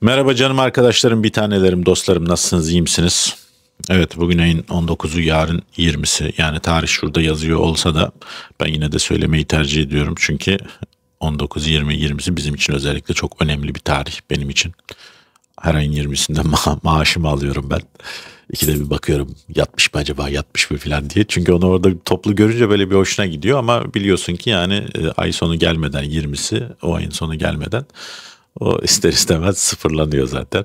Merhaba canım arkadaşlarım, bir tanelerim, dostlarım nasılsınız, iyi misiniz? Evet bugün ayın 19'u yarın 20'si yani tarih şurada yazıyor olsa da ben yine de söylemeyi tercih ediyorum. Çünkü 19, 20, 20'si bizim için özellikle çok önemli bir tarih benim için. Her ayın 20'sinde ma- maaşımı alıyorum ben. İkide bir bakıyorum yatmış mı acaba yatmış mı falan diye. Çünkü onu orada toplu görünce böyle bir hoşuna gidiyor ama biliyorsun ki yani e, ay sonu gelmeden 20'si o ayın sonu gelmeden o ister istemez sıfırlanıyor zaten.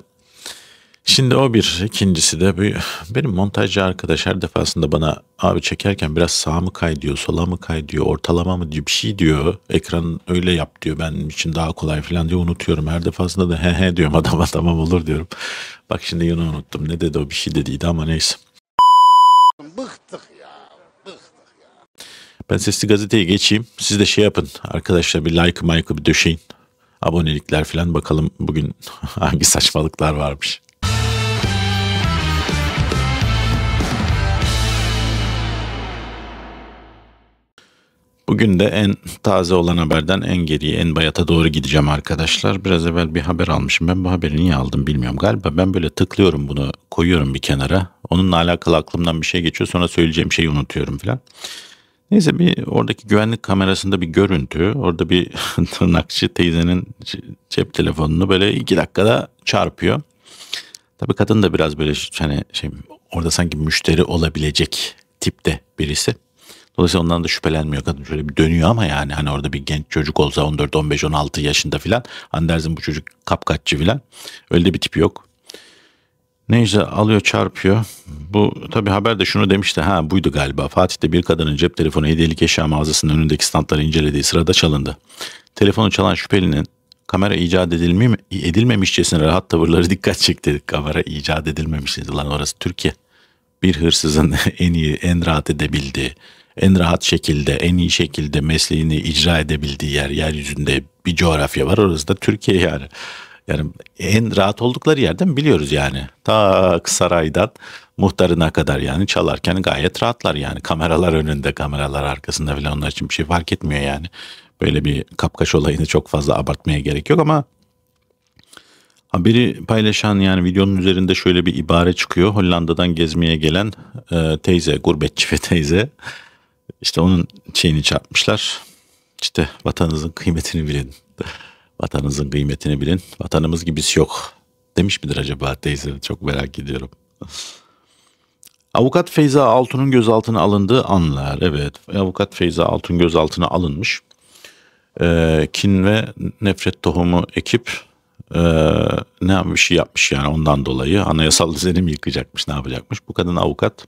Şimdi o bir. ikincisi de benim montajcı arkadaş her defasında bana abi çekerken biraz sağ mı kay diyor, sola mı kay diyor, ortalama mı diyor, bir şey diyor. Ekran öyle yap diyor benim için daha kolay falan diye unutuyorum. Her defasında da he he diyorum adama tamam olur diyorum. Bak şimdi yine unuttum. Ne dedi o bir şey dediydi ama neyse. Bıktık ya. Bıktık ya. Ben sesli gazeteyi geçeyim. Siz de şey yapın. Arkadaşlar bir like mike'ı bir döşeyin abonelikler falan bakalım bugün hangi saçmalıklar varmış. Bugün de en taze olan haberden en geriye, en bayata doğru gideceğim arkadaşlar. Biraz evvel bir haber almışım. Ben bu haberi niye aldım bilmiyorum. Galiba ben böyle tıklıyorum bunu, koyuyorum bir kenara. Onunla alakalı aklımdan bir şey geçiyor. Sonra söyleyeceğim şeyi unutuyorum falan. Neyse bir oradaki güvenlik kamerasında bir görüntü. Orada bir tırnakçı teyzenin cep telefonunu böyle iki dakikada çarpıyor. Tabii kadın da biraz böyle hani şey orada sanki müşteri olabilecek tipte birisi. Dolayısıyla ondan da şüphelenmiyor kadın şöyle bir dönüyor ama yani hani orada bir genç çocuk olsa 14, 15, 16 yaşında filan. Andersin bu çocuk kapkaççı filan. Öyle bir tipi yok. Neyse alıyor çarpıyor. Bu tabi haber de şunu demişti. Ha buydu galiba. Fatih'te bir kadının cep telefonu hediyelik eşya mağazasının önündeki standları incelediği sırada çalındı. Telefonu çalan şüphelinin kamera icat edilme, edilmemişçesine rahat tavırları dikkat çekti. Kamera icat edilmemiş lan orası Türkiye. Bir hırsızın en iyi, en rahat edebildiği, en rahat şekilde, en iyi şekilde mesleğini icra edebildiği yer yeryüzünde bir coğrafya var. Orası da Türkiye yani. Yani en rahat oldukları yerden biliyoruz yani. Ta saraydan muhtarına kadar yani çalarken gayet rahatlar yani. Kameralar önünde, kameralar arkasında falan onlar için bir şey fark etmiyor yani. Böyle bir kapkaç olayını çok fazla abartmaya gerek yok ama Haberi paylaşan yani videonun üzerinde şöyle bir ibare çıkıyor. Hollanda'dan gezmeye gelen e, teyze, gurbetçi ve teyze. işte onun şeyini çarpmışlar. İşte vatanınızın kıymetini bilin. Vatanınızın kıymetini bilin. Vatanımız gibisi yok. Demiş midir acaba teyze? Çok merak ediyorum. Avukat Feyza Altun'un gözaltına alındığı anlar. Evet, Avukat Feyza Altun gözaltına alınmış. E, kin ve nefret tohumu ekip e, ne bir şey yapmış yani ondan dolayı anayasal düzenim yıkacakmış, ne yapacakmış? Bu kadın avukat.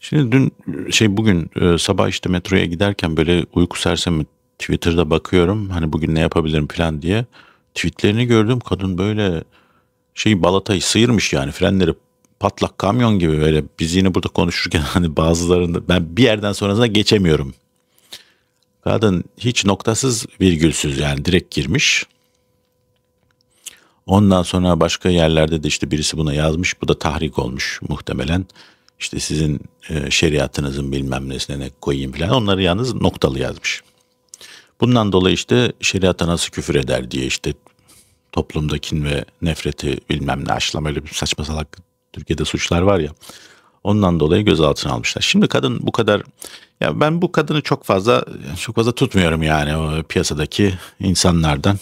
Şimdi dün şey bugün e, sabah işte metroya giderken böyle uyku sersemi Twitter'da bakıyorum hani bugün ne yapabilirim falan diye. Tweetlerini gördüm kadın böyle şey balatayı sıyırmış yani frenleri patlak kamyon gibi böyle biz yine burada konuşurken hani bazılarında ben bir yerden sonrasına geçemiyorum. Kadın hiç noktasız virgülsüz yani direkt girmiş. Ondan sonra başka yerlerde de işte birisi buna yazmış. Bu da tahrik olmuş muhtemelen. İşte sizin e, şeriatınızın bilmem nesine ne koyayım falan. Onları yalnız noktalı yazmış. Bundan dolayı işte şeriata nasıl küfür eder diye işte toplumda kin ve nefreti bilmem ne aşılama öyle bir saçma salak Türkiye'de suçlar var ya. Ondan dolayı gözaltına almışlar. Şimdi kadın bu kadar ya ben bu kadını çok fazla çok fazla tutmuyorum yani o piyasadaki insanlardan.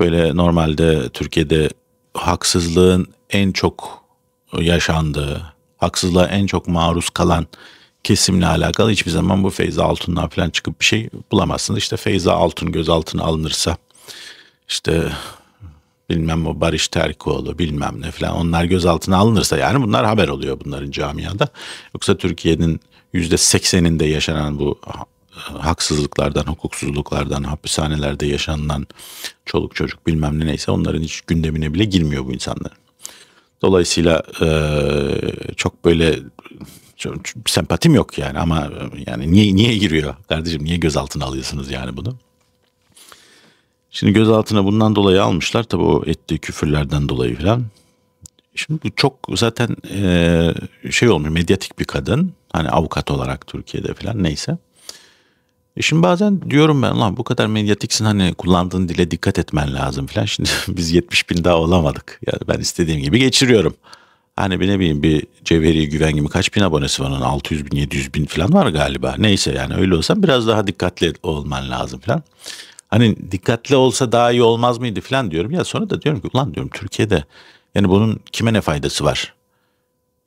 Böyle normalde Türkiye'de haksızlığın en çok yaşandığı, haksızlığa en çok maruz kalan kesimle alakalı hiçbir zaman bu Feyza Altun'dan falan çıkıp bir şey bulamazsınız. İşte Feyza Altun gözaltına alınırsa işte bilmem o Barış Terkoğlu bilmem ne falan onlar gözaltına alınırsa yani bunlar haber oluyor bunların camiada. Yoksa Türkiye'nin yüzde sekseninde yaşanan bu haksızlıklardan, hukuksuzluklardan, hapishanelerde yaşanılan çoluk çocuk bilmem ne neyse onların hiç gündemine bile girmiyor bu insanların. Dolayısıyla çok böyle çok, çok, sempatim yok yani ama yani niye niye giriyor kardeşim niye gözaltına alıyorsunuz yani bunu? Şimdi gözaltına bundan dolayı almışlar tabii o ettiği küfürlerden dolayı falan. Şimdi bu çok zaten e, şey olmuş medyatik bir kadın hani avukat olarak Türkiye'de falan neyse. E şimdi bazen diyorum ben lan bu kadar medyatiksin hani kullandığın dile dikkat etmen lazım falan. Şimdi biz 70 bin daha olamadık. Yani ben istediğim gibi geçiriyorum. Hani bir ne bileyim bir Cevheri Güven gibi kaç bin abonesi var? onun 600 bin 700 bin falan var galiba. Neyse yani öyle olsa biraz daha dikkatli olman lazım falan. Hani dikkatli olsa daha iyi olmaz mıydı falan diyorum. Ya sonra da diyorum ki ulan diyorum Türkiye'de yani bunun kime ne faydası var?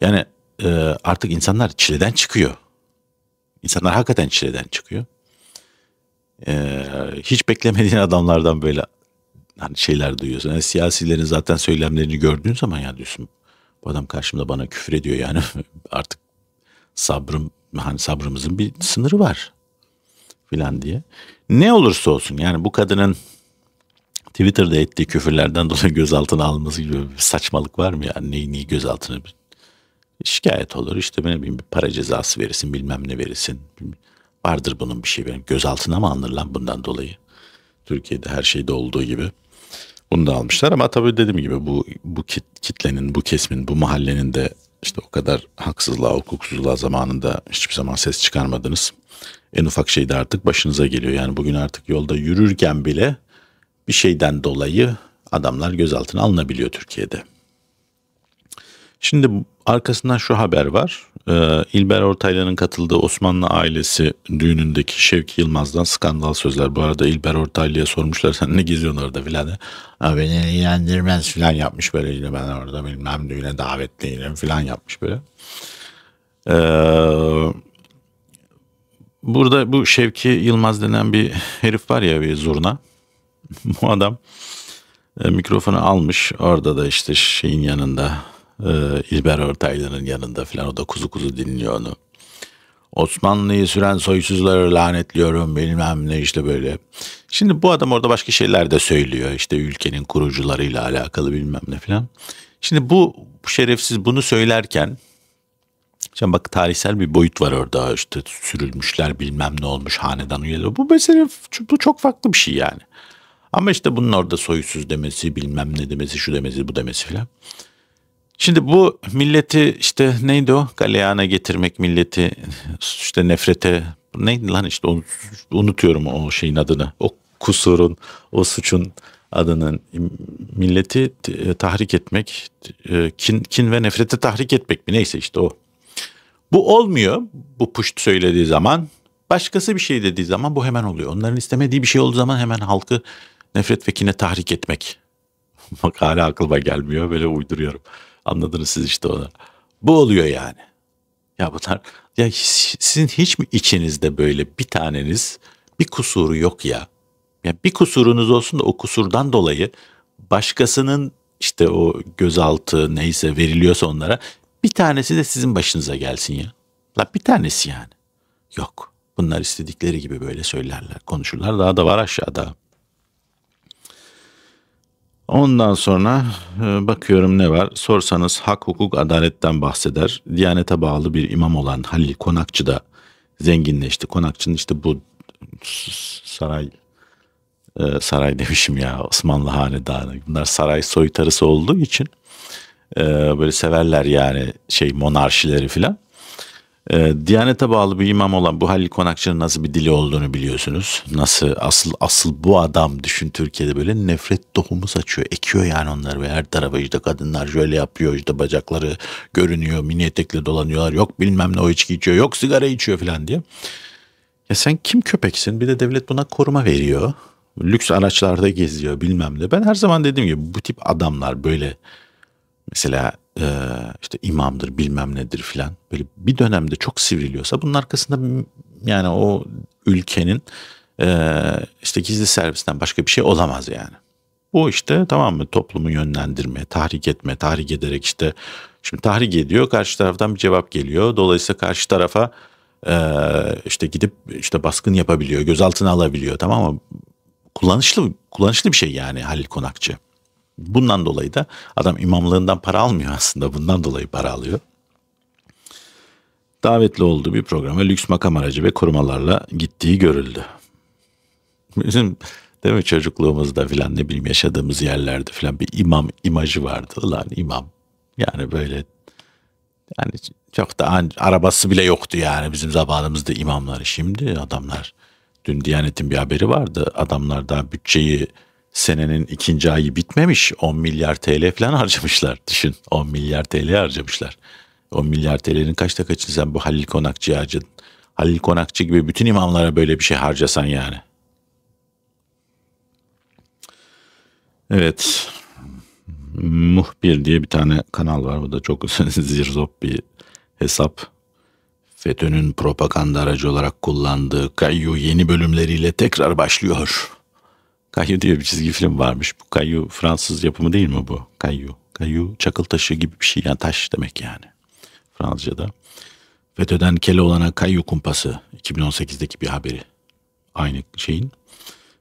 Yani e, artık insanlar çileden çıkıyor. İnsanlar hakikaten çileden çıkıyor. E, hiç beklemediğin adamlardan böyle hani şeyler duyuyorsun. Yani siyasilerin zaten söylemlerini gördüğün zaman ya diyorsun bu adam karşımda bana küfür ediyor yani artık sabrım hani sabrımızın bir sınırı var filan diye. Ne olursa olsun yani bu kadının Twitter'da ettiği küfürlerden dolayı gözaltına alması gibi bir saçmalık var mı yani Neyi niye gözaltına? Şikayet olur işte ne bileyim bir para cezası verirsin bilmem ne verirsin. Vardır bunun bir şey benim. Gözaltına mı alınır lan bundan dolayı? Türkiye'de her şeyde olduğu gibi. Bunu da almışlar ama tabii dediğim gibi bu bu kitlenin, bu kesmin, bu mahallenin de işte o kadar haksızlığa, hukuksuzluğa zamanında hiçbir zaman ses çıkarmadınız. En ufak şey de artık başınıza geliyor. Yani bugün artık yolda yürürken bile bir şeyden dolayı adamlar gözaltına alınabiliyor Türkiye'de. Şimdi arkasından şu haber var. Ee, İlber Ortaylı'nın katıldığı Osmanlı ailesi düğünündeki Şevki Yılmaz'dan skandal sözler. Bu arada İlber Ortaylı'ya sormuşlar sen ne geziyorsun orada filan. Beni ilgilendirmez filan yapmış böyle yine ben orada bilmem düğüne davetliyim filan yapmış böyle. Ee, burada bu Şevki Yılmaz denen bir herif var ya bir zurna. bu adam e, mikrofonu almış orada da işte şeyin yanında e, ee, İlber Ortaylı'nın yanında falan o da kuzu kuzu dinliyor onu. Osmanlı'yı süren soysuzları lanetliyorum bilmem ne işte böyle. Şimdi bu adam orada başka şeyler de söylüyor. işte ülkenin kurucularıyla alakalı bilmem ne falan. Şimdi bu, bu şerefsiz bunu söylerken Şimdi bak tarihsel bir boyut var orada işte sürülmüşler bilmem ne olmuş hanedan üyeleri. Bu mesele bu çok farklı bir şey yani. Ama işte bunun orada soysuz demesi bilmem ne demesi şu demesi bu demesi filan. Şimdi bu milleti işte neydi o? Galeyana getirmek milleti işte nefrete neydi lan işte unutuyorum o şeyin adını. O kusurun, o suçun adının milleti e, tahrik etmek, e, kin, kin ve nefrete tahrik etmek mi neyse işte o. Bu olmuyor bu puşt söylediği zaman. Başkası bir şey dediği zaman bu hemen oluyor. Onların istemediği bir şey olduğu zaman hemen halkı nefret ve kine tahrik etmek. Bak hala aklıma gelmiyor böyle uyduruyorum. Anladınız siz işte onu. Bu oluyor yani. Ya bunlar ya sizin hiç mi içinizde böyle bir taneniz bir kusuru yok ya? Ya bir kusurunuz olsun da o kusurdan dolayı başkasının işte o gözaltı neyse veriliyorsa onlara bir tanesi de sizin başınıza gelsin ya. La bir tanesi yani. Yok. Bunlar istedikleri gibi böyle söylerler, konuşurlar. Daha da var aşağıda. Ondan sonra e, bakıyorum ne var? Sorsanız hak, hukuk, adaletten bahseder. Diyanete bağlı bir imam olan Halil Konakçı da zenginleşti. Konakçı'nın işte bu saray e, saray demişim ya Osmanlı hanedanı. Bunlar saray soytarısı olduğu için e, böyle severler yani şey monarşileri filan. E, Diyanete bağlı bir imam olan bu Halil Konakçı'nın nasıl bir dili olduğunu biliyorsunuz. Nasıl asıl asıl bu adam düşün Türkiye'de böyle nefret tohumu saçıyor. Ekiyor yani onları ve her tarafa işte kadınlar şöyle yapıyor işte bacakları görünüyor mini etekle dolanıyorlar. Yok bilmem ne o içki içiyor yok sigara içiyor falan diye. Ya sen kim köpeksin bir de devlet buna koruma veriyor. Lüks araçlarda geziyor bilmem ne. Ben her zaman dedim ki bu tip adamlar böyle mesela e, işte imamdır bilmem nedir filan böyle bir dönemde çok sivriliyorsa bunun arkasında yani o ülkenin e, işte gizli servisten başka bir şey olamaz yani. Bu işte tamam mı toplumu yönlendirme, tahrik etme, tahrik ederek işte şimdi tahrik ediyor karşı taraftan bir cevap geliyor. Dolayısıyla karşı tarafa e, işte gidip işte baskın yapabiliyor, gözaltına alabiliyor tamam mı? Kullanışlı kullanışlı bir şey yani Halil Konakçı. Bundan dolayı da adam imamlığından para almıyor aslında bundan dolayı para alıyor. Davetli olduğu bir programa lüks makam aracı ve korumalarla gittiği görüldü. Bizim değil mi çocukluğumuzda filan ne bileyim yaşadığımız yerlerde filan bir imam imajı vardı lan imam. Yani böyle yani çok da arabası bile yoktu yani bizim zamanımızda imamlar. Şimdi adamlar dün Diyanet'in bir haberi vardı. Adamlar daha bütçeyi senenin ikinci ayı bitmemiş 10 milyar TL falan harcamışlar. Düşün 10 milyar TL harcamışlar. 10 milyar TL'nin kaçta kaçını sen bu Halil Konakçı harcadın? Halil Konakçı gibi bütün imamlara böyle bir şey harcasan yani. Evet. Muhbir diye bir tane kanal var. Bu da çok zirzop bir hesap. FETÖ'nün propaganda aracı olarak kullandığı Kayyu yeni bölümleriyle tekrar başlıyor. Kayu diye bir çizgi film varmış. Bu kayu Fransız yapımı değil mi bu? Kayu, kayu çakıl taşı gibi bir şey yani taş demek yani Fransızca'da. FETÖ'den Keloğlan'a Caillou kumpası 2018'deki bir haberi. Aynı şeyin.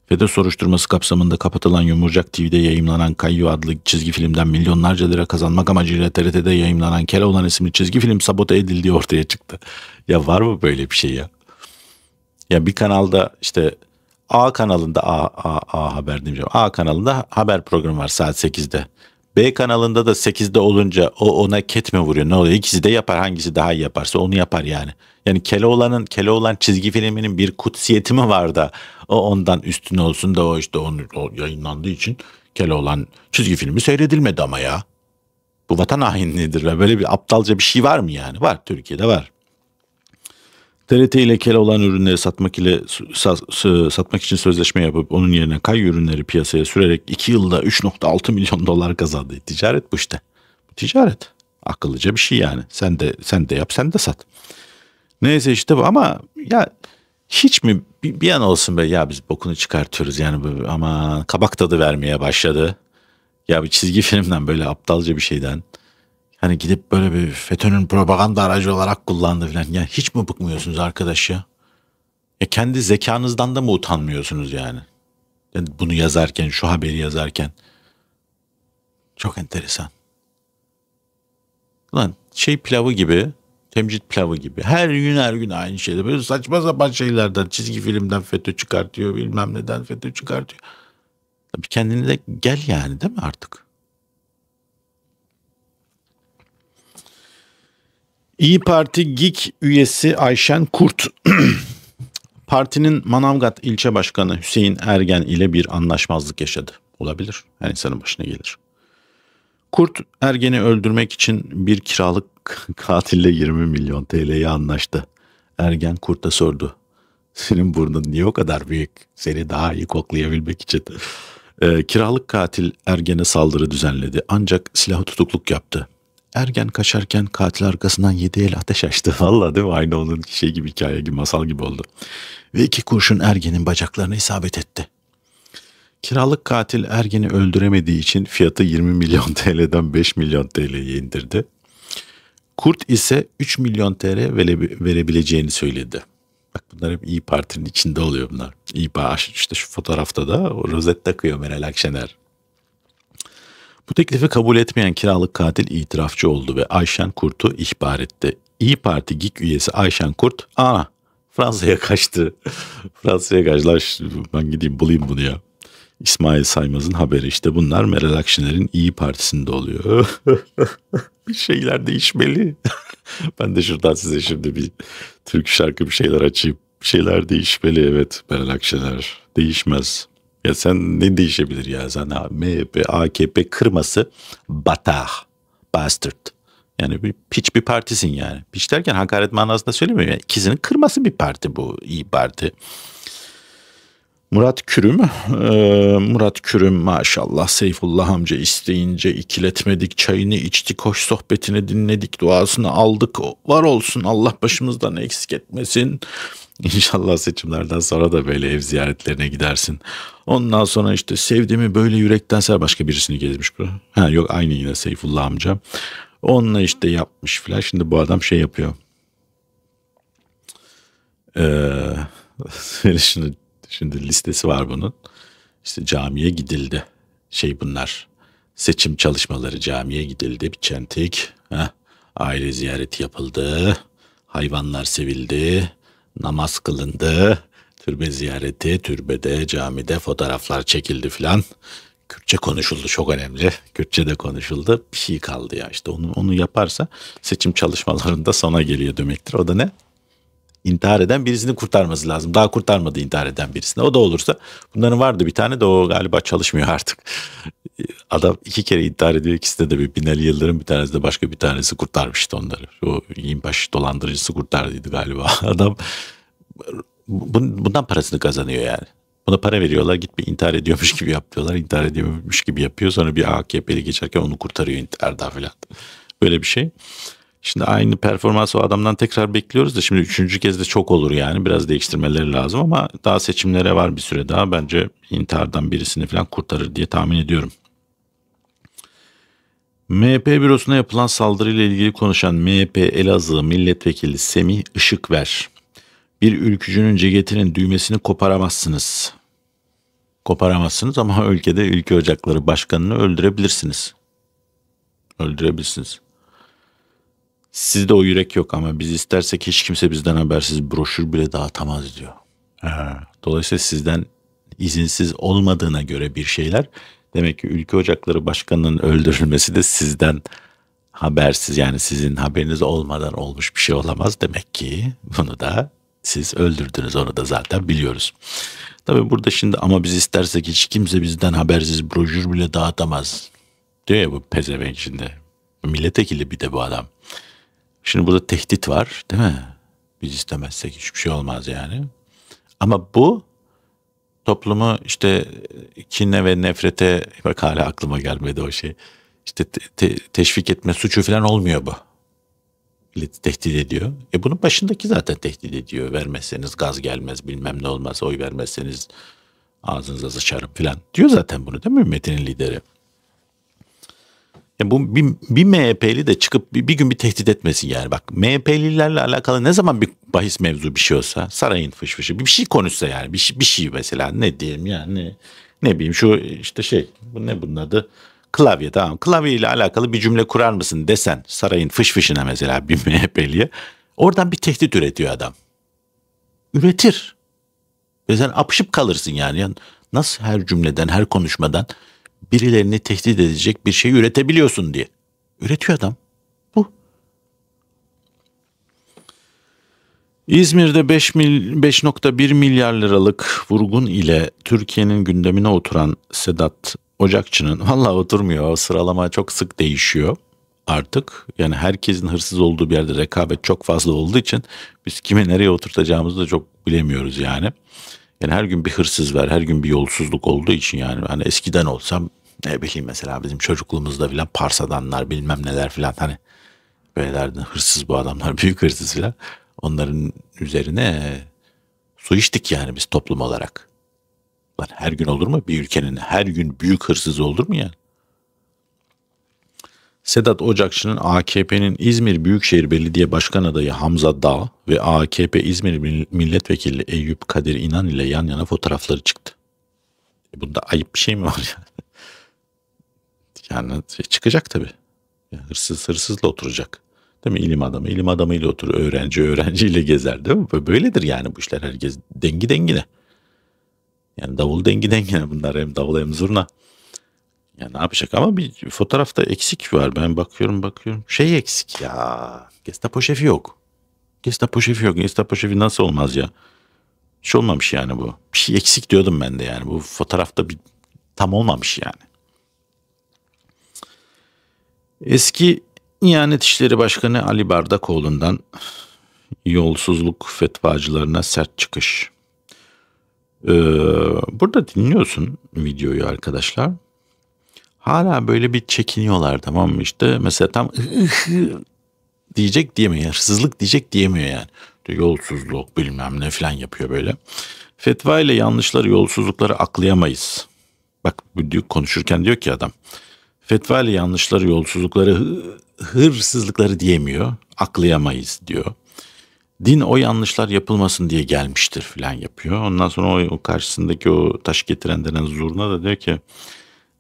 FETÖ soruşturması kapsamında kapatılan Yumurcak TV'de yayımlanan kayu adlı çizgi filmden milyonlarca lira kazanmak amacıyla TRT'de yayımlanan Keloğlan isimli çizgi film sabote edildiği ortaya çıktı. Ya var mı böyle bir şey ya? Ya bir kanalda işte A kanalında A, A, A Haber demeyeceğim. A kanalında haber programı var saat 8'de. B kanalında da 8'de olunca o ona ketme vuruyor ne oluyor? İkisi de yapar hangisi daha iyi yaparsa onu yapar yani. Yani Keloğlan'ın Keloğlan çizgi filminin bir kutsiyeti mi var da o ondan üstün olsun da o işte onu o yayınlandığı için Keloğlan çizgi filmi seyredilmedi ama ya. Bu vatan hainliğidir ve böyle bir aptalca bir şey var mı yani? Var Türkiye'de var. TRT ile kel olan ürünleri satmak ile satmak için sözleşme yapıp onun yerine kay ürünleri piyasaya sürerek 2 yılda 3.6 milyon dolar kazandı. Ticaret bu işte. Ticaret. Akıllıca bir şey yani. Sen de sen de yap, sen de sat. Neyse işte bu ama ya hiç mi bir, bir an olsun be ya biz bokunu çıkartıyoruz yani bu, ama kabak tadı vermeye başladı. Ya bir çizgi filmden böyle aptalca bir şeyden Hani gidip böyle bir FETÖ'nün propaganda aracı olarak kullandı falan. Yani hiç mi bıkmıyorsunuz arkadaş ya? E kendi zekanızdan da mı utanmıyorsunuz yani? yani bunu yazarken, şu haberi yazarken. Çok enteresan. Lan şey pilavı gibi, temcit pilavı gibi. Her gün her gün aynı şeyde. Böyle saçma sapan şeylerden, çizgi filmden FETÖ çıkartıyor, bilmem neden FETÖ çıkartıyor. Tabii kendine de gel yani değil mi artık? İyi Parti GİK üyesi Ayşen Kurt, partinin Manavgat ilçe başkanı Hüseyin Ergen ile bir anlaşmazlık yaşadı. Olabilir, her insanın başına gelir. Kurt, Ergen'i öldürmek için bir kiralık katille 20 milyon TL'ye anlaştı. Ergen Kurt'a sordu. Senin burnun niye o kadar büyük? Seni daha iyi koklayabilmek için. E, kiralık katil Ergen'e saldırı düzenledi ancak silahı tutukluk yaptı ergen kaçarken katil arkasından yedi el ateş açtı. Valla değil mi? Aynı onun şey gibi hikaye gibi masal gibi oldu. Ve iki kurşun ergenin bacaklarına isabet etti. Kiralık katil ergeni öldüremediği için fiyatı 20 milyon TL'den 5 milyon TL'ye indirdi. Kurt ise 3 milyon TL verebileceğini söyledi. Bak bunlar hep İyi Parti'nin içinde oluyor bunlar. İyi Parti işte şu fotoğrafta da o rozet takıyor Meral Akşener. Bu teklifi kabul etmeyen kiralık katil itirafçı oldu ve Ayşen Kurt'u ihbar etti. İyi Parti GİK üyesi Ayşen Kurt, aa Fransa'ya kaçtı. Fransa'ya kaçtılar. Ben gideyim bulayım bunu ya. İsmail Saymaz'ın haberi işte bunlar Meral Akşener'in İyi Partisi'nde oluyor. bir şeyler değişmeli. ben de şuradan size şimdi bir türkü şarkı bir şeyler açayım. Bir şeyler değişmeli evet Meral Akşener. Değişmez. Ya sen ne değişebilir ya sana MHP, AKP kırması batah bastard. Yani bir piç bir partisin yani. Piç derken hakaret manasında söylemiyorum. Yani ikisinin kırması bir parti bu iyi Parti. Murat Kürüm, ee, Murat Kürüm maşallah Seyfullah amca isteyince ikiletmedik, çayını içtik, hoş sohbetini dinledik, duasını aldık. Var olsun Allah başımızdan eksik etmesin. İnşallah seçimlerden sonra da böyle ev ziyaretlerine gidersin. Ondan sonra işte sevdiğimi böyle yürekten ser başka birisini gezmiş bu. Ha yok aynı yine Seyfullah amca. Onunla işte yapmış filan. Şimdi bu adam şey yapıyor. Ee, şimdi, şimdi listesi var bunun. İşte camiye gidildi. Şey bunlar. Seçim çalışmaları camiye gidildi. Bir çentik. Heh. Aile ziyareti yapıldı. Hayvanlar sevildi namaz kılındı, türbe ziyareti, türbede, camide fotoğraflar çekildi filan. Kürtçe konuşuldu çok önemli. Kürtçe de konuşuldu. Bir şey kaldı ya işte onu, onu yaparsa seçim çalışmalarında sana geliyor demektir. O da ne? İntihar eden birisini kurtarması lazım. Daha kurtarmadı intihar eden birisini. O da olursa bunların vardı bir tane de o galiba çalışmıyor artık adam iki kere iddia ediyor. İkisinde de bir Binali Yıldırım bir tanesi de başka bir tanesi kurtarmıştı onları. O Yinbaş dolandırıcısı kurtardıydı galiba. Adam bundan parasını kazanıyor yani. Buna para veriyorlar git bir intihar ediyormuş gibi yapıyorlar. İntihar ediyormuş gibi yapıyor. Sonra bir AKP'li geçerken onu kurtarıyor intihardan falan. Böyle bir şey. Şimdi aynı performansı o adamdan tekrar bekliyoruz da şimdi üçüncü kez de çok olur yani. Biraz değiştirmeleri lazım ama daha seçimlere var bir süre daha. Bence intihardan birisini falan kurtarır diye tahmin ediyorum. MHP bürosuna yapılan saldırıyla ilgili konuşan MHP Elazığ Milletvekili Semih Işıkver. Bir ülkücünün ceketinin düğmesini koparamazsınız. Koparamazsınız ama ülkede ülke ocakları başkanını öldürebilirsiniz. Öldürebilirsiniz. Sizde o yürek yok ama biz istersek hiç kimse bizden habersiz broşür bile dağıtamaz diyor. Dolayısıyla sizden izinsiz olmadığına göre bir şeyler Demek ki Ülke Ocakları Başkanı'nın öldürülmesi de sizden habersiz yani sizin haberiniz olmadan olmuş bir şey olamaz demek ki bunu da siz öldürdünüz onu da zaten biliyoruz. Tabi burada şimdi ama biz istersek hiç kimse bizden habersiz brojür bile dağıtamaz. Diyor ya bu pezevenk şimdi. Milletvekili bir de bu adam. Şimdi burada tehdit var değil mi? Biz istemezsek hiçbir şey olmaz yani. Ama bu toplumu işte kine ve nefrete bak hala aklıma gelmedi o şey. İşte te, te, teşvik etme suçu falan olmuyor bu. Milleti tehdit ediyor. E bunun başındaki zaten tehdit ediyor. Vermezseniz gaz gelmez bilmem ne olmaz oy vermezseniz ağzınıza sıçarım falan. Diyor zaten bunu değil mi metinin lideri? Ya bu bir, bir MHP'li de çıkıp bir, bir gün bir tehdit etmesin yani. Bak MHP'lilerle alakalı ne zaman bir bahis mevzu bir şey olsa sarayın fış fışfışı bir şey konuşsa yani bir şey, bir şey mesela ne diyeyim yani ne bileyim şu işte şey bu ne bunun adı klavye tamam klavye ile alakalı bir cümle kurar mısın desen sarayın fış fışına mesela bir MHP'liye oradan bir tehdit üretiyor adam. Üretir. Ve sen apışıp kalırsın yani. yani nasıl her cümleden her konuşmadan birilerini tehdit edecek bir şey üretebiliyorsun diye. Üretiyor adam. Bu. İzmir'de 5.1 milyar liralık vurgun ile Türkiye'nin gündemine oturan Sedat Ocakçı'nın valla oturmuyor sıralama çok sık değişiyor artık. Yani herkesin hırsız olduğu bir yerde rekabet çok fazla olduğu için biz kime nereye oturtacağımızı da çok bilemiyoruz yani. Yani her gün bir hırsız var, her gün bir yolsuzluk olduğu için yani hani eskiden olsam ne bileyim mesela bizim çocukluğumuzda filan parsadanlar bilmem neler filan hani böyle hırsız bu adamlar büyük hırsız filan onların üzerine su içtik yani biz toplum olarak. Lan her gün olur mu bir ülkenin her gün büyük hırsız olur mu yani? Sedat Ocakçı'nın AKP'nin İzmir Büyükşehir Belediye Başkan adayı Hamza Dağ ve AKP İzmir Milletvekili Eyüp Kadir İnan ile yan yana fotoğrafları çıktı. E, bunda ayıp bir şey mi var ya? Yani şey çıkacak tabii. Yani hırsız hırsızla oturacak. Değil mi? İlim adamı ilim adamıyla oturur. Öğrenci öğrenciyle gezer değil mi? Böyledir yani bu işler herkes dengi dengine. Yani davul dengi dengine bunlar hem davul hem zurna. Ya ne yapacak ama bir fotoğrafta eksik var. Ben bakıyorum bakıyorum. Şey eksik ya. Gestapo şefi yok. Gestapo şefi yok. Gestapo şefi nasıl olmaz ya? Hiç olmamış yani bu. Bir şey eksik diyordum ben de yani. Bu fotoğrafta bir tam olmamış yani. Eski İhanet İşleri Başkanı Ali Bardakoğlu'ndan yolsuzluk fetvacılarına sert çıkış. Ee, burada dinliyorsun videoyu arkadaşlar. Hala böyle bir çekiniyorlar tamam mı işte mesela tam diyecek diyemiyor. Hırsızlık diyecek diyemiyor yani. Yolsuzluk bilmem ne falan yapıyor böyle. Fetva ile yanlışları yolsuzlukları aklayamayız. Bak konuşurken diyor ki adam. Fetva ile yanlışları yolsuzlukları hırsızlıkları diyemiyor. Aklayamayız diyor. Din o yanlışlar yapılmasın diye gelmiştir falan yapıyor. Ondan sonra o, o karşısındaki o taş denen zurna da diyor ki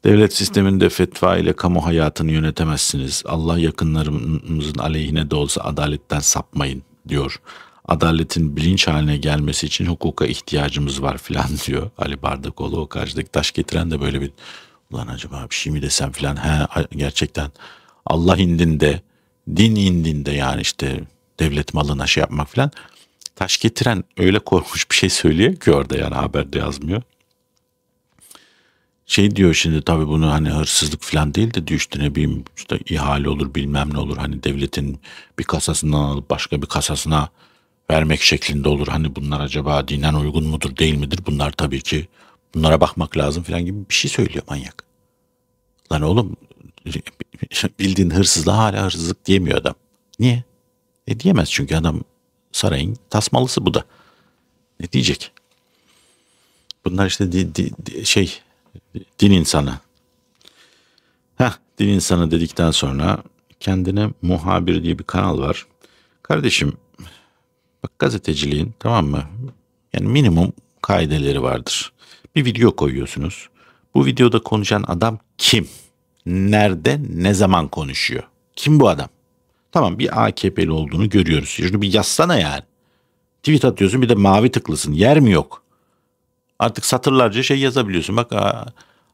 Devlet sisteminde fetva ile kamu hayatını yönetemezsiniz. Allah yakınlarımızın aleyhine de olsa adaletten sapmayın diyor. Adaletin bilinç haline gelmesi için hukuka ihtiyacımız var filan diyor. Ali Bardakoğlu o karşıdaki taş getiren de böyle bir ulan acaba bir şey mi desem filan. He gerçekten Allah indinde, din indinde yani işte devlet malına şey yapmak filan. Taş getiren öyle korkunç bir şey söylüyor ki orada yani haberde yazmıyor şey diyor şimdi tabii bunu hani hırsızlık falan değil de düştüğüne bir işte ihale olur bilmem ne olur hani devletin bir kasasından alıp başka bir kasasına vermek şeklinde olur. Hani bunlar acaba dinen uygun mudur değil midir bunlar tabii ki bunlara bakmak lazım falan gibi bir şey söylüyor manyak. Lan oğlum bildiğin hırsızla hala hırsızlık diyemiyor adam. Niye? E diyemez çünkü adam sarayın tasmalısı bu da. Ne diyecek? Bunlar işte di, di, di, şey din insanı. Heh, din insanı dedikten sonra kendine muhabir diye bir kanal var. Kardeşim bak gazeteciliğin tamam mı? Yani minimum kaideleri vardır. Bir video koyuyorsunuz. Bu videoda konuşan adam kim? Nerede, ne zaman konuşuyor? Kim bu adam? Tamam bir AKP'li olduğunu görüyoruz. Şunu bir yazsana yani. Tweet atıyorsun bir de mavi tıklısın. Yer mi yok? Artık satırlarca şey yazabiliyorsun. Bak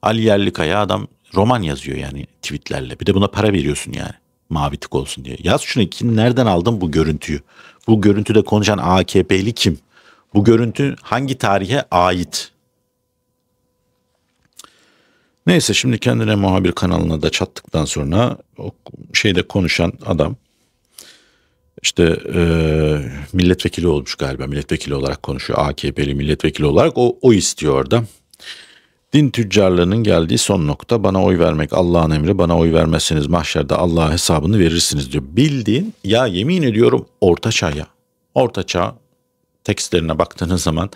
Ali Yerlikaya adam roman yazıyor yani tweetlerle. Bir de buna para veriyorsun yani. Mavi tık olsun diye. Yaz şunu ki nereden aldın bu görüntüyü? Bu görüntüde konuşan AKP'li kim? Bu görüntü hangi tarihe ait? Neyse şimdi kendine muhabir kanalına da çattıktan sonra o şeyde konuşan adam işte e, milletvekili olmuş galiba milletvekili olarak konuşuyor AKP'li milletvekili olarak o, o istiyor orada. Din tüccarlığının geldiği son nokta bana oy vermek Allah'ın emri bana oy vermezseniz mahşerde Allah'a hesabını verirsiniz diyor. Bildiğin ya yemin ediyorum orta çağ ya. Orta çağ tekstlerine baktığınız zaman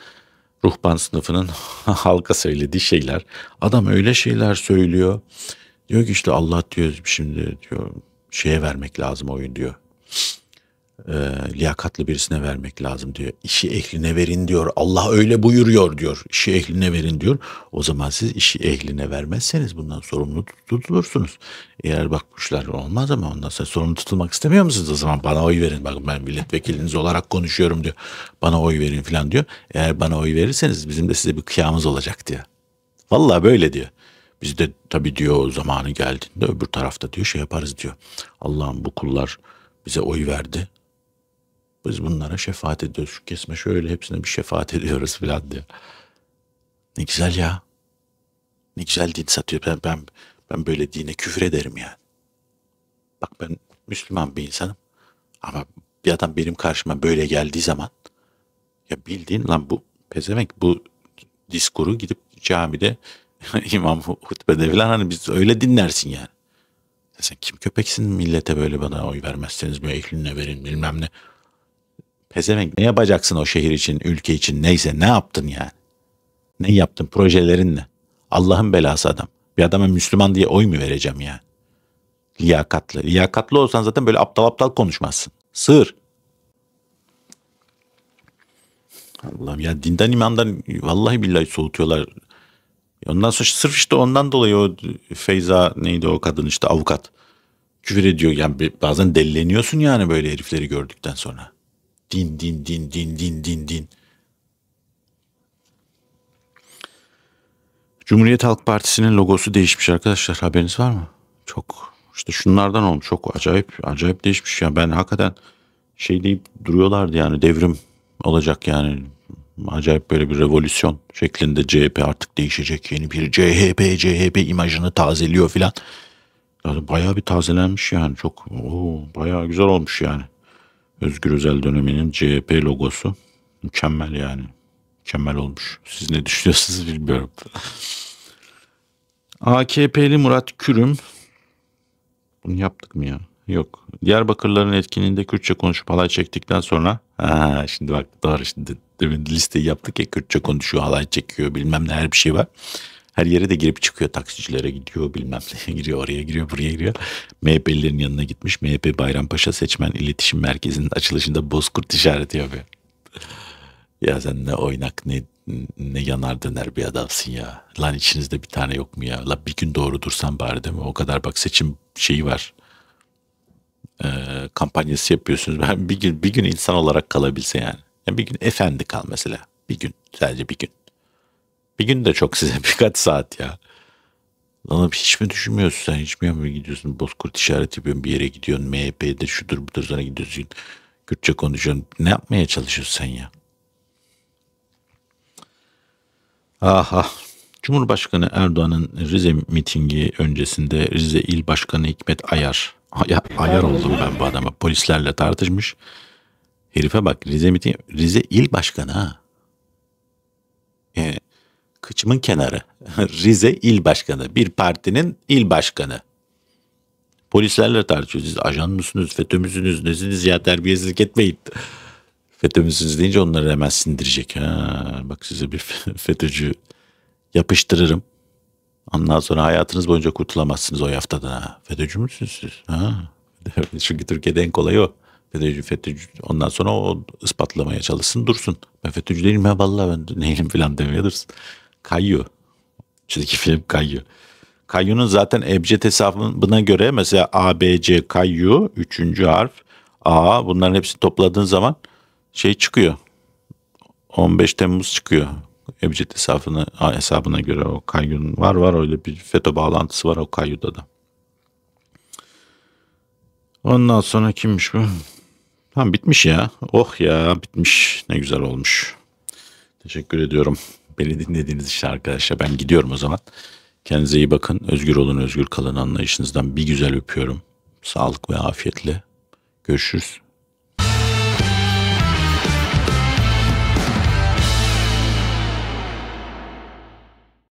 ruhban sınıfının halka söylediği şeyler. Adam öyle şeyler söylüyor. Diyor ki işte Allah diyor şimdi diyor şeye vermek lazım oyun diyor e, liyakatlı birisine vermek lazım diyor. İşi ehline verin diyor. Allah öyle buyuruyor diyor. İşi ehline verin diyor. O zaman siz işi ehline vermezseniz bundan sorumlu tutulursunuz. Eğer bakmışlar olmaz ama ondan sonra sorumlu tutulmak istemiyor musunuz? O zaman bana oy verin. Bakın ben milletvekiliniz olarak konuşuyorum diyor. Bana oy verin falan diyor. Eğer bana oy verirseniz bizim de size bir kıyamız olacak diyor. Vallahi böyle diyor. Biz de tabii diyor zamanı geldiğinde öbür tarafta diyor şey yaparız diyor. Allah'ım bu kullar bize oy verdi biz bunlara şefaat ediyoruz. Şu kesme şöyle hepsine bir şefaat ediyoruz filan diyor. Ne güzel ya. Ne güzel din satıyor. Ben, ben, ben böyle dine küfür ederim yani. Bak ben Müslüman bir insanım. Ama bir adam benim karşıma böyle geldiği zaman ya bildiğin lan bu pezevenk bu diskuru gidip camide imam hutbede falan hani biz öyle dinlersin yani. Sen kim köpeksin millete böyle bana oy vermezseniz bu ehline verin bilmem ne. Pezevenk ne yapacaksın o şehir için, ülke için neyse ne yaptın yani? Ne yaptın projelerin ne? Allah'ın belası adam. Bir adama Müslüman diye oy mu vereceğim yani? Liyakatlı. Liyakatlı olsan zaten böyle aptal aptal konuşmazsın. Sığır. Allah'ım ya dinden imandan vallahi billahi soğutuyorlar. Ondan sonra sırf işte ondan dolayı o Feyza neydi o kadın işte avukat küfür ediyor. Yani bazen delleniyorsun yani böyle herifleri gördükten sonra. Din, din, din, din, din, din, din. Cumhuriyet Halk Partisi'nin logosu değişmiş arkadaşlar. Haberiniz var mı? Çok işte şunlardan olmuş. Çok acayip acayip değişmiş ya. Ben hakikaten şey deyip duruyorlardı yani devrim olacak yani. Acayip böyle bir revolüsyon şeklinde CHP artık değişecek. Yeni bir CHP, CHP imajını tazeliyor filan. Yani bayağı bir tazelenmiş yani çok. Oo, bayağı güzel olmuş yani. Özgür Özel döneminin CHP logosu. Mükemmel yani. Mükemmel olmuş. Siz ne düşünüyorsunuz bilmiyorum. AKP'li Murat Kürüm. Bunu yaptık mı ya? Yok. Diyarbakırların etkinliğinde Kürtçe konuşup halay çektikten sonra ha şimdi bak doğru şimdi demin listeyi yaptık ya Kürtçe konuşuyor halay çekiyor bilmem ne her bir şey var. Her yere de girip çıkıyor. Taksicilere gidiyor bilmem ne giriyor oraya giriyor buraya giriyor. MHP'lilerin yanına gitmiş. MHP Bayrampaşa Seçmen İletişim Merkezi'nin açılışında bozkurt işareti yapıyor. ya sen ne oynak ne ne yanar döner bir adamsın ya. Lan içinizde bir tane yok mu ya? La bir gün doğru dursan bari değil mi? O kadar bak seçim şeyi var. E, kampanyası yapıyorsunuz. Ben bir gün bir gün insan olarak kalabilse yani. yani. Bir gün efendi kal mesela. Bir gün sadece bir gün. Bir gün de çok size birkaç saat ya. Lan hiç mi düşünmüyorsun sen? Hiç mi yapmıyor gidiyorsun? Bozkurt işareti yapıyorsun. Bir yere gidiyorsun. MHP'de şudur budur sana gidiyorsun. Kürtçe konuşuyorsun. Ne yapmaya çalışıyorsun sen ya? Aha. Cumhurbaşkanı Erdoğan'ın Rize mitingi öncesinde Rize İl Başkanı Hikmet Ayar. Ay ayar oldum ben bu adama. Polislerle tartışmış. Herife bak Rize mitingi. Rize İl Başkanı ha kıçımın kenarı. Rize il başkanı. Bir partinin il başkanı. Polislerle tartışıyoruz. Siz ajan mısınız, FETÖ müsünüz, nesiniz ya terbiyesizlik etmeyin. FETÖ müsünüz deyince onları hemen sindirecek. Ha, bak size bir FETÖ'cü yapıştırırım. Ondan sonra hayatınız boyunca kurtulamazsınız o yaftadan. Ha. FETÖ'cü müsünüz siz? Ha. Çünkü Türkiye'de en kolay o. FETÖ'cü, FETÖ'cü. Ondan sonra o ispatlamaya çalışsın dursun. Ben FETÖ'cü değilim ya vallahi ben neyim falan demeye dursun. Kayyu. Çizgi film Kayyu. Kayyu'nun zaten ebced hesabına göre mesela A, B, C, Kayyu, üçüncü harf, A bunların hepsini topladığın zaman şey çıkıyor. 15 Temmuz çıkıyor. Ebced hesabına, hesabına göre o Kayyu'nun var var öyle bir FETÖ bağlantısı var o Kayyu'da da. Ondan sonra kimmiş bu? Tam bitmiş ya. Oh ya bitmiş. Ne güzel olmuş. Teşekkür ediyorum beni dinlediğiniz için arkadaşlar ben gidiyorum o zaman. Kendinize iyi bakın. Özgür olun, özgür kalın anlayışınızdan bir güzel öpüyorum. Sağlık ve afiyetle. Görüşürüz.